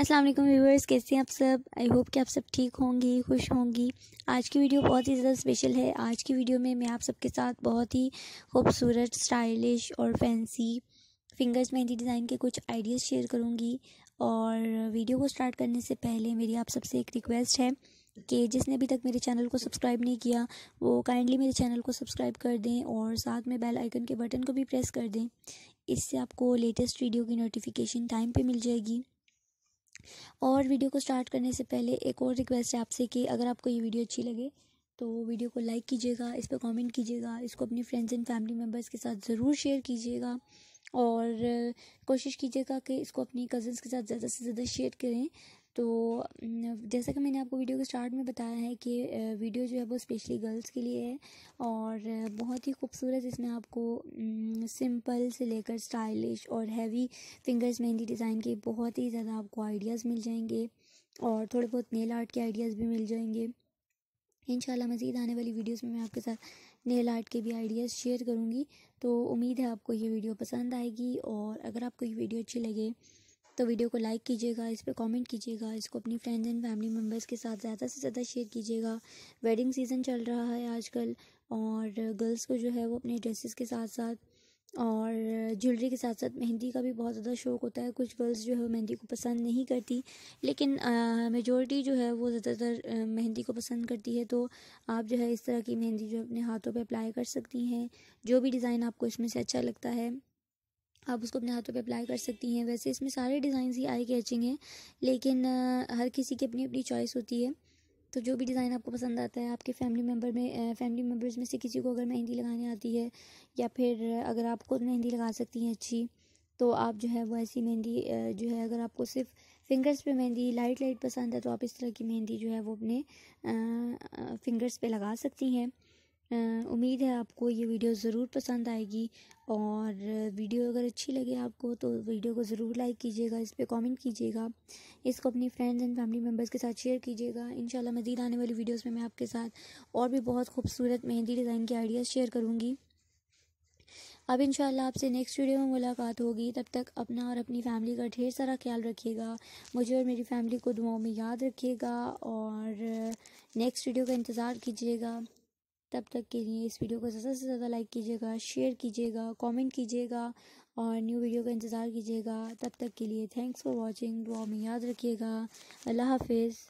अस्सलाम वालेकुम व्यूवर्स कैसे हैं आप सब आई होप कि आप सब ठीक होंगी खुश होंगी आज की वीडियो बहुत ही ज़्यादा स्पेशल है आज की वीडियो में मैं आप सबके साथ बहुत ही खूबसूरत स्टाइलिश और फैंसी फिंगर्स मेहंदी डिज़ाइन के कुछ आइडियाज़ शेयर करूँगी और वीडियो को स्टार्ट करने से पहले मेरी आप सबसे एक रिक्वेस्ट है कि जिसने अभी तक मेरे चैनल को सब्सक्राइब नहीं किया वो काइंडली मेरे चैनल को सब्सक्राइब कर दें और साथ में बेल आइकन के बटन को भी प्रेस कर दें इससे आपको लेटेस्ट वीडियो की नोटिफिकेशन टाइम पे मिल जाएगी और वीडियो को स्टार्ट करने से पहले एक और रिक्वेस्ट है आपसे कि अगर आपको ये वीडियो अच्छी लगे तो वीडियो को लाइक कीजिएगा इस पर कॉमेंट कीजिएगा इसको अपनी फ्रेंड्स एंड फैमिली मेम्बर्स के साथ ज़रूर शेयर कीजिएगा और कोशिश कीजिएगा कि इसको अपनी कज़न्स के साथ ज़्यादा से ज़्यादा शेयर करें तो जैसा कि मैंने आपको वीडियो के स्टार्ट में बताया है कि वीडियो जो है वो स्पेशली गर्ल्स के लिए है और बहुत ही खूबसूरत इसमें आपको सिंपल से लेकर स्टाइलिश और हैवी फिंगर्स मेहंदी डिज़ाइन के बहुत ही ज़्यादा आपको आइडियाज़ मिल जाएंगे और थोड़े बहुत नेल आर्ट के आइडियाज़ भी मिल जाएंगे इन मज़ीद आने वाली वीडियोज़ में मैं आपके साथ नेल आर्ट के भी आइडियाज़ शेयर करूँगी तो उम्मीद है आपको ये वीडियो पसंद आएगी और अगर आपको ये वीडियो अच्छी लगे तो वीडियो को लाइक कीजिएगा इस पर कॉमेंट कीजिएगा इसको अपनी फ्रेंड्स एंड फैमिली मेम्बर्स के साथ ज़्यादा से ज़्यादा शेयर कीजिएगा वेडिंग सीज़न चल रहा है आजकल और गर्ल्स को जो है वो अपने ड्रेसेस के साथ साथ और ज्वेलरी के साथ साथ मेहंदी का भी बहुत ज़्यादा शौक होता है कुछ गर्ल्स जो है वो मेहंदी को पसंद नहीं करती लेकिन मेजोरिटी जो है वो ज़्यादातर मेहंदी को पसंद करती है तो आप जो है इस तरह की मेहंदी जो अपने हाथों पे अप्लाई कर सकती हैं जो भी डिज़ाइन आपको इसमें से अच्छा लगता है आप उसको अपने हाथों पे अप्लाई कर सकती हैं वैसे इसमें सारे डिज़ाइन ही आई कैचिंग हैं लेकिन हर किसी की अपनी अपनी चॉइस होती है तो जो भी डिज़ाइन आपको पसंद आता है आपके फैमिली मेम्बर में फैमिली मेम्बर्स में से किसी को अगर मेहंदी लगाने आती है या फिर अगर आप खुद मेहंदी लगा सकती हैं अच्छी तो आप जो है वो ऐसी मेहंदी जो है अगर आपको सिर्फ फिंगर्स पे मेहंदी लाइट लाइट पसंद है तो आप इस तरह की मेहंदी जो है वो अपने फिंगर्स पे लगा सकती हैं उम्मीद है आपको ये वीडियो ज़रूर पसंद आएगी और वीडियो अगर अच्छी लगे आपको तो वीडियो को ज़रूर लाइक कीजिएगा इस पर कॉमेंट कीजिएगा इसको अपनी फ्रेंड्स एंड फैमिली मेम्बर्स के साथ शेयर कीजिएगा इन मज़ीद आने वाली वीडियोज़ में मैं आपके साथ और भी बहुत खूबसूरत मेहंदी डिज़ाइन के आइडियाज़ शेयर करूँगी अब शाला आपसे नेक्स्ट वीडियो में मुलाकात होगी तब तक अपना और अपनी फैमिली का ढेर सारा ख्याल रखिएगा मुझे और मेरी फैमिली को दुआओं में याद रखिएगा और नेक्स्ट वीडियो का इंतज़ार कीजिएगा तब तक के लिए इस वीडियो को ज़्यादा से ज़्यादा लाइक कीजिएगा शेयर कीजिएगा कमेंट कीजिएगा और न्यू वीडियो का इंतज़ार कीजिएगा तब तक के लिए थैंक्स फॉर वॉचिंग दुआ में याद रखिएगा अल्लाह हाफिज़